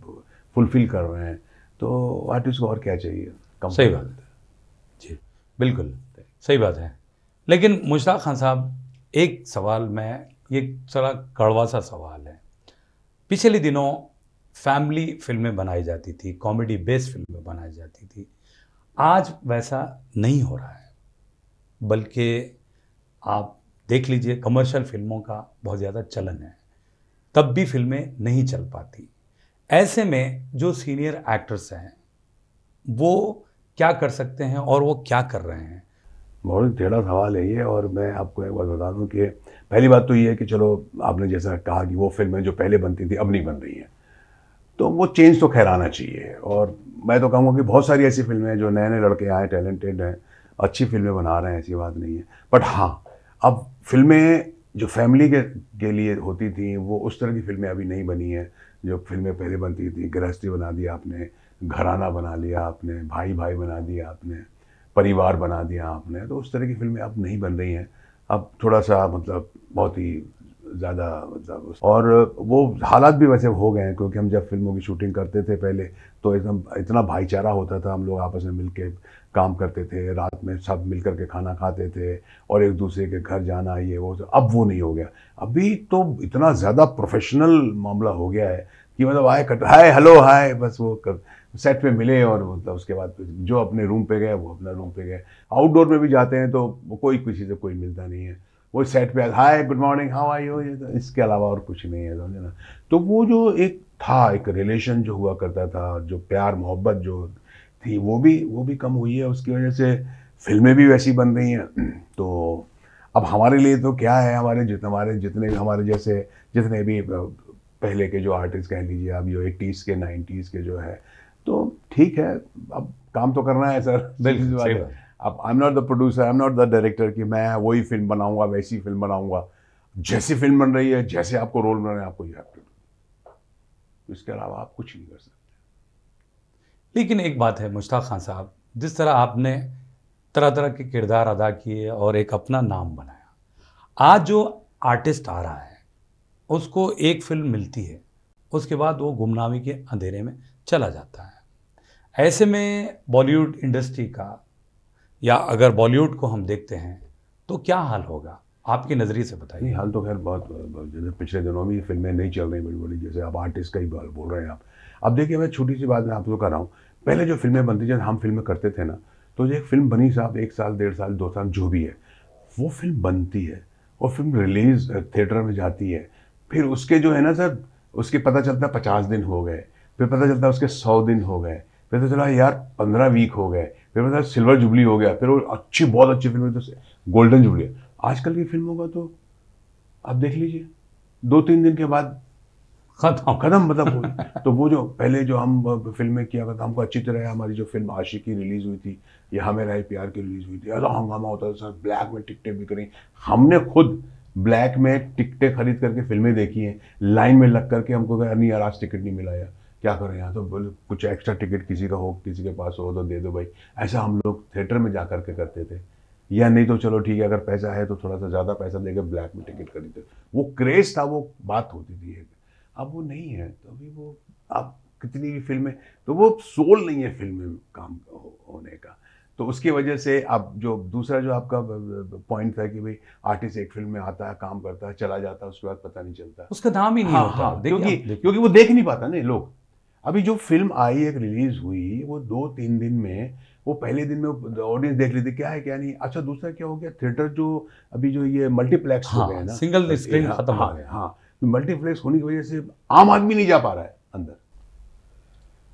फुलफिल कर रहे हैं तो आर्टिस्ट को और क्या चाहिए कम सही बात है जी बिल्कुल सही बात है लेकिन मुश्ताक खान साहब एक सवाल मैं ये थोड़ा कड़वा सा सवाल है पिछले दिनों फैमिली फिल्में बनाई जाती थी कॉमेडी बेस्ड फिल्में बनाई जाती थी आज वैसा नहीं हो रहा है बल्कि आप देख लीजिए कमर्शियल फिल्मों का बहुत ज़्यादा चलन है तब भी फिल्में नहीं चल पाती ऐसे में जो सीनियर एक्टर्स हैं वो क्या कर सकते हैं और वो क्या कर रहे हैं बहुत टेढ़ा सवाल है ये और मैं आपको एक बात बता दूँ कि पहली बात तो ये है कि चलो आपने जैसा कहा कि वो फिल्में जो पहले बनती थी अब नहीं बन रही हैं तो वो चेंज तो खैर आना चाहिए और मैं तो कहूँगा कि बहुत सारी ऐसी फिल्में हैं जो नए नए लड़के आए टैलेंटेड हैं अच्छी फिल्में बना रहे हैं ऐसी बात नहीं है बट हाँ अब फिल्में जो फैमिली के के लिए होती थी वो उस तरह की फिल्में अभी नहीं बनी हैं जो फिल्में पहले बनती थी गृहस्थी बना दिया आपने घराना बना लिया आपने भाई भाई बना दिया आपने परिवार बना दिया आपने तो उस तरह की फिल्में अब नहीं बन रही हैं अब थोड़ा सा मतलब बहुत ही ज़्यादा मतलब और वो हालात भी वैसे हो गए हैं क्योंकि हम जब फिल्मों की शूटिंग करते थे पहले तो एकदम इतना भाईचारा होता था हम लोग आपस में मिल के काम करते थे रात में सब मिल कर के खाना खाते थे और एक दूसरे के घर जाना ये वो तो अब वो नहीं हो गया अभी तो इतना ज़्यादा प्रोफेशनल मामला हो गया है कि मतलब आए कट हाय हेलो हाय बस वो कर सेट पे मिले और मतलब उसके बाद जो अपने रूम पे गए वो अपना रूम पे गए आउटडोर में भी जाते हैं तो कोई किसी से कोई मिलता नहीं है वो सेट पे हाय गुड मॉर्निंग हाउ आई हो इसके अलावा और कुछ नहीं है समझे ना तो वो जो एक था एक रिलेशन जो हुआ करता था जो प्यार मोहब्बत जो थी वो भी वो भी कम हुई है उसकी वजह से फिल्में भी वैसी बन रही हैं तो अब हमारे लिए तो क्या है हमारे जितने हमारे जितने हमारे जैसे जितने भी पहले के जो आर्टिस्ट कह लीजिए अब जो एट्टीज़ के नाइन्टीज़ के जो है तो ठीक है अब काम तो करना है सर बिल्कुल अब I am not the producer I am not the director कि मैं वही फिल्म बनाऊंगा वैसी फिल्म बनाऊंगा जैसी फिल्म बन रही है जैसे आपको रोल बन रहा है आपको यू तो इसके अलावा आप कुछ नहीं कर सकते लेकिन एक बात है मुश्ताक खान साहब जिस तरह आपने तरह तरह के किरदार अदा किए और एक अपना नाम बनाया आज जो आर्टिस्ट आ रहा है उसको एक फिल्म मिलती है उसके बाद वो गुमनामी के अंधेरे में चला जाता है ऐसे में बॉलीवुड इंडस्ट्री का या अगर बॉलीवुड को हम देखते हैं तो क्या हाल होगा आपके नज़रिए से बताइए हाल तो खैर बहुत जैसे पिछले दिनों में फिल्में नहीं चल रही बड़ी बड़ी जैसे आप आर्टिस्ट का ही बोल रहे हैं आप अब देखिए मैं छोटी सी बात मैं आप लोग कर रहा हूँ पहले जो फिल्में बनती जब हम फिल्में करते थे ना तो जो एक फिल्म बनी साहब एक साल डेढ़ साल दो साल जो भी है वो फिल्म बनती है वो फिल्म रिलीज थिएटर में जाती है फिर उसके जो है ना सर उसके पता चलता है पचास दिन हो गए फिर पता चलता है उसके सौ दिन हो गए फिर तो चला यार पंद्रह वीक हो गए फिर मतलब सिल्वर जुबली हो गया फिर वो अच्छी बहुत अच्छी फिल्म तो गोल्डन जुबली आजकल की फिल्मों का तो आप देख लीजिए दो तीन दिन के बाद खत्म खत्म मतलब तो वो जो पहले जो हम फिल्में किया करता तो हमको अच्छी तरह हमारी जो फिल्म आशिकी रिलीज हुई थी या हमें राय प्यार की रिलीज हुई थी ऐसा हंगामा होता था सर ब्लैक में टिकटें बिक रही हमने खुद ब्लैक में टिकटें खरीद करके फिल्में देखी हैं लाइन में लग करके हमको नहीं यार आज टिकट नहीं मिला यार क्या करो यहाँ तो बोले कुछ एक्स्ट्रा टिकट किसी का हो किसी के पास हो तो दे दो भाई ऐसा हम लोग थिएटर में जा करके करते थे या नहीं तो चलो ठीक है अगर पैसा है तो थोड़ा सा ज़्यादा पैसा देकर ब्लैक में टिकट खरीदते वो क्रेज़ था वो बात होती थी एक अब वो नहीं है तो अभी वो अब कितनी भी फिल्में तो वो सोल नहीं है फिल्म में काम होने का तो उसकी वजह से अब जो दूसरा जो आपका पॉइंट था कि भाई आर्टिस्ट एक फिल्म में आता है काम करता है चला जाता है उसके बाद पता नहीं चलता उसका नाम ही नहीं हाँ, होता हाँ, क्योंकि क्योंकि वो देख नहीं पाता ना लोग अभी जो फिल्म आई एक रिलीज हुई वो दो तीन दिन में वो पहले दिन में ऑडियंस देख थी क्या है क्या नहीं अच्छा दूसरा क्या हो गया थिएटर जो अभी जो ये मल्टीप्लेक्स हाँ, हो गए ना सिंगल स्क्रीन तो हाँ, खत्म हो गया हाँ, हाँ तो मल्टीप्लेक्स होने की वजह से आम आदमी नहीं जा पा रहा है अंदर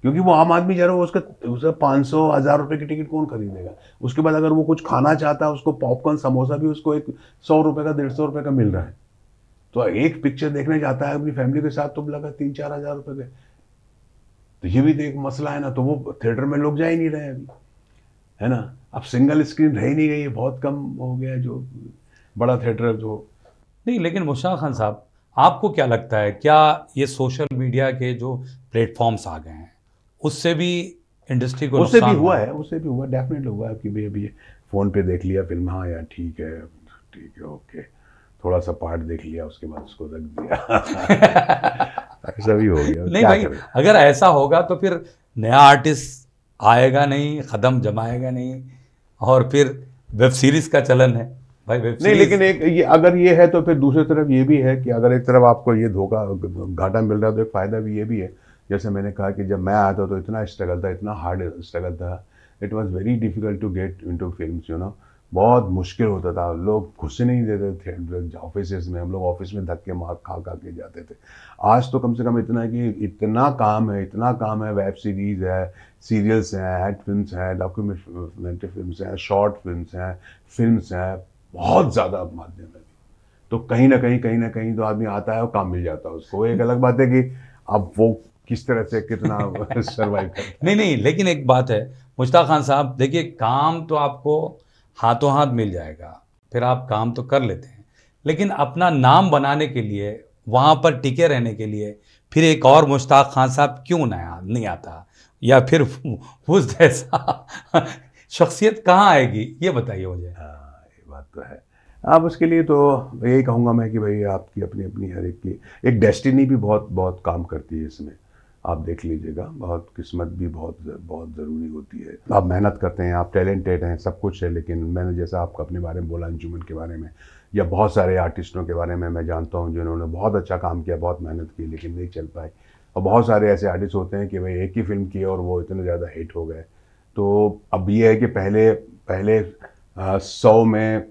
क्योंकि वो आम आदमी जा रहा है उसका उसका पाँच सौ हज़ार रुपये की टिकट कौन खरीदेगा उसके बाद अगर वो कुछ खाना चाहता है उसको पॉपकॉर्न समोसा भी उसको एक सौ रुपये का डेढ़ सौ रुपये का मिल रहा है तो एक पिक्चर देखने जाता है अपनी फैमिली के साथ तो लगा तीन चार हज़ार रुपये के तो ये भी तो एक मसला है ना तो वो थिएटर में लोग जा ही नहीं रहे अभी है ना अब सिंगल स्क्रीन रह नहीं गई है बहुत कम हो गया जो बड़ा थिएटर जो नहीं लेकिन मुशा खान साहब आपको क्या लगता है क्या ये सोशल मीडिया के जो प्लेटफॉर्म्स आ गए हैं उससे भी इंडस्ट्री को उससे भी हुआ है उससे भी हुआ डेफिनेटली हुआ है कि भाई अभी फ़ोन पे देख लिया फिल्म हाँ यार ठीक है ठीक है ओके थोड़ा सा पार्ट देख लिया उसके बाद उसको रख दिया ऐसा भी हो गया नहीं भाई अगर ऐसा होगा तो फिर नया आर्टिस्ट आएगा नहीं कदम जमाएगा नहीं और फिर वेब सीरीज का चलन है भाई वेब नहीं लेकिन एक ये अगर ये है तो फिर दूसरी तरफ ये भी है कि अगर एक तरफ आपको ये धोखा घाटा मिल रहा है तो एक फ़ायदा भी ये भी है जैसे मैंने कहा कि जब मैं आया था तो इतना स्ट्रगल था इतना हार्ड स्ट्रगल था it was very difficult to get into film you know बहुत मुश्किल होता था लोग घुसे नहीं देते थे ऑफिस में हम लोग ऑफिस में धक्के मार खा खा के जाते थे आज तो कम से कम इतना है कि इतना काम है इतना काम है वेब सीरीज़ है सीरियल्स हैं एड फिल्म हैं डॉक्यूमेंट्री फिल्म हैं शॉर्ट फिल्म हैं फिल्म हैं बहुत ज़्यादा माध्यम है तो कहीं ना कहीं कहीं ना कहीं तो आदमी आता है और काम मिल जाता है उसको एक अलग बात है कि अब वो किस तरह से कितना सर्वाइव कर नहीं नहीं लेकिन एक बात है मुश्ताक खान साहब देखिए काम तो आपको हाथों हाथ मिल जाएगा फिर आप काम तो कर लेते हैं लेकिन अपना नाम बनाने के लिए वहाँ पर टिके रहने के लिए फिर एक और मुश्ताक खान साहब क्यों नया नहीं आता या फिर उस जैसा शख्सियत कहाँ आएगी ये बताइए मुझे हाँ ये बात तो है आप उसके लिए तो यही कहूँगा मैं कि भाई आपकी अपनी अपनी हर एक की एक डेस्टिनी भी बहुत बहुत काम करती है इसमें आप देख लीजिएगा बहुत किस्मत भी बहुत बहुत ज़रूरी होती है आप मेहनत करते हैं आप टैलेंटेड हैं सब कुछ है लेकिन मैंने जैसा आपको अपने बारे में बोला अंजुमन के बारे में या बहुत सारे आर्टिस्टों के बारे में मैं जानता हूँ जिन्होंने बहुत अच्छा काम किया बहुत मेहनत की लेकिन नहीं चल पाए और बहुत सारे ऐसे आर्टिस्ट होते हैं कि भाई एक ही फिल्म की और वो इतने ज़्यादा हिट हो गए तो अब ये है कि पहले पहले सौ में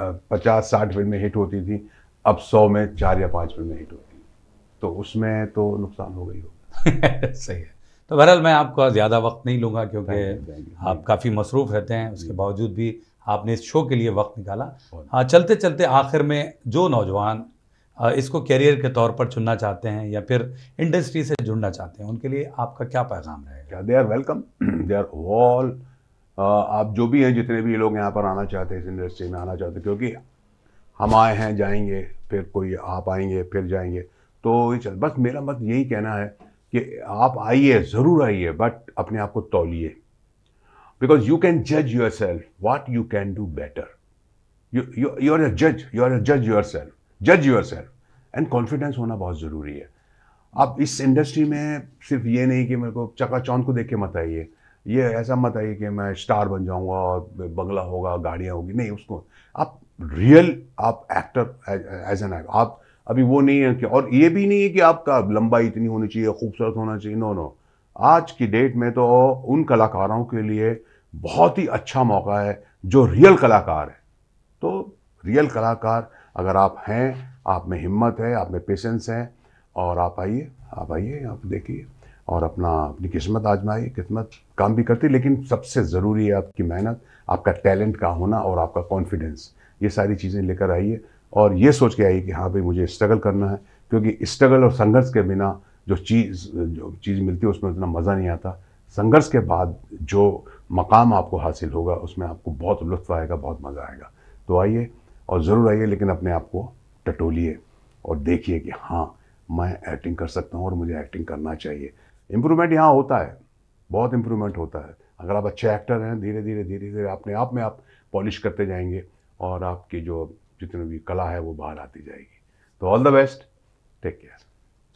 पचास साठ फिल्में हिट होती थी अब सौ में चार या पाँच फिल्में हिट होती तो उसमें तो नुकसान हो गई होगी सही है तो बहरहाल मैं आपका ज़्यादा वक्त नहीं लूँगा क्योंकि आप काफ़ी मसरूफ़ रहते हैं उसके बावजूद भी आपने इस शो के लिए वक्त निकाला हाँ चलते चलते आखिर में जो नौजवान इसको कैरियर के तौर पर चुनना चाहते हैं या फिर इंडस्ट्री से जुड़ना चाहते हैं उनके लिए आपका क्या पैगाम रहेगा they are welcome they are all आप जो भी हैं जितने भी लोग यहाँ पर आना चाहते हैं इस इंडस्ट्री में आना चाहते हैं क्योंकि हम आए हैं जाएंगे फिर कोई आप आएंगे फिर जाएंगे तो ये चल बस मेरा बस यही कहना है कि आप आइए ज़रूर आइए बट अपने आप को तोलिए बिकॉज यू कैन जज your self what you can do better you are a जज यू आर अ जज योर सेल्फ जज योर सेल्फ एंड कॉन्फिडेंस होना बहुत ज़रूरी है आप इस इंडस्ट्री में सिर्फ ये नहीं कि मेरे को चौंद को देख के मत आइए ये ऐसा मत आइए कि मैं स्टार बन जाऊंगा और बंगला होगा गाड़ियाँ होगी नहीं उसको आप रियल आप एक्टर एज एन एक्टर आप अभी वो नहीं है कि और ये भी नहीं है कि आपका लंबाई इतनी होनी चाहिए खूबसूरत होना चाहिए नो नो आज की डेट में तो उन कलाकारों के लिए बहुत ही अच्छा मौका है जो रियल कलाकार है तो रियल कलाकार अगर आप हैं आप में हिम्मत है आप में पेशेंस है और आप आइए आप आइए आप देखिए और अपना अपनी किस्मत आजमाइए किस्मत काम भी करती लेकिन सबसे ज़रूरी है आपकी मेहनत आपका टैलेंट का होना और आपका कॉन्फिडेंस ये सारी चीज़ें लेकर आइए और ये सोच के आई कि हाँ भाई मुझे स्ट्रगल करना है क्योंकि स्ट्रगल और संघर्ष के बिना जो चीज़ जो चीज़ मिलती है उसमें उतना मज़ा नहीं आता संघर्ष के बाद जो मकाम आपको हासिल होगा उसमें आपको बहुत लुत्फ आएगा बहुत मज़ा आएगा तो आइए और ज़रूर आइए लेकिन अपने आप को टटोलिए और देखिए कि हाँ मैं एक्टिंग कर सकता हूँ और मुझे एक्टिंग करना चाहिए इम्प्रूवमेंट यहाँ होता है बहुत इम्प्रूवमेंट होता है अगर आप अच्छे एक्टर हैं धीरे धीरे धीरे धीरे अपने आप में आप पॉलिश करते जाएंगे और आपकी जो जितनी भी कला है वो बाहर आती जाएगी तो all the best take care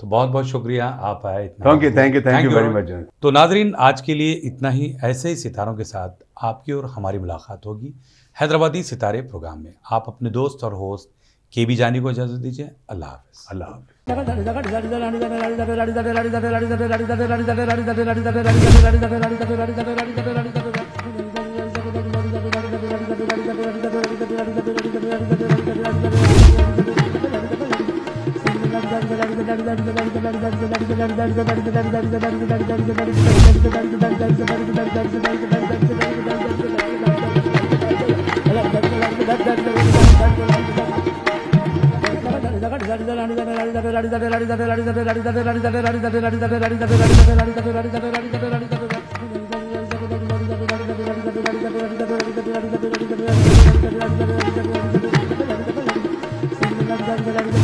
तो बहुत बहुत शुक्रिया आप आए thank you thank you thank you very much तो नाजरीन आज के लिए इतना ही ऐसे ही सितारों के साथ आपकी और हमारी मुलाकात होगी हैदराबादी सितारे प्रोग्राम में आप अपने दोस्त और होस्ट के भी जानी को इजाज़त दीजिए अल्लाह हाफिज़ अल्लाह हाफिज़ Gracias.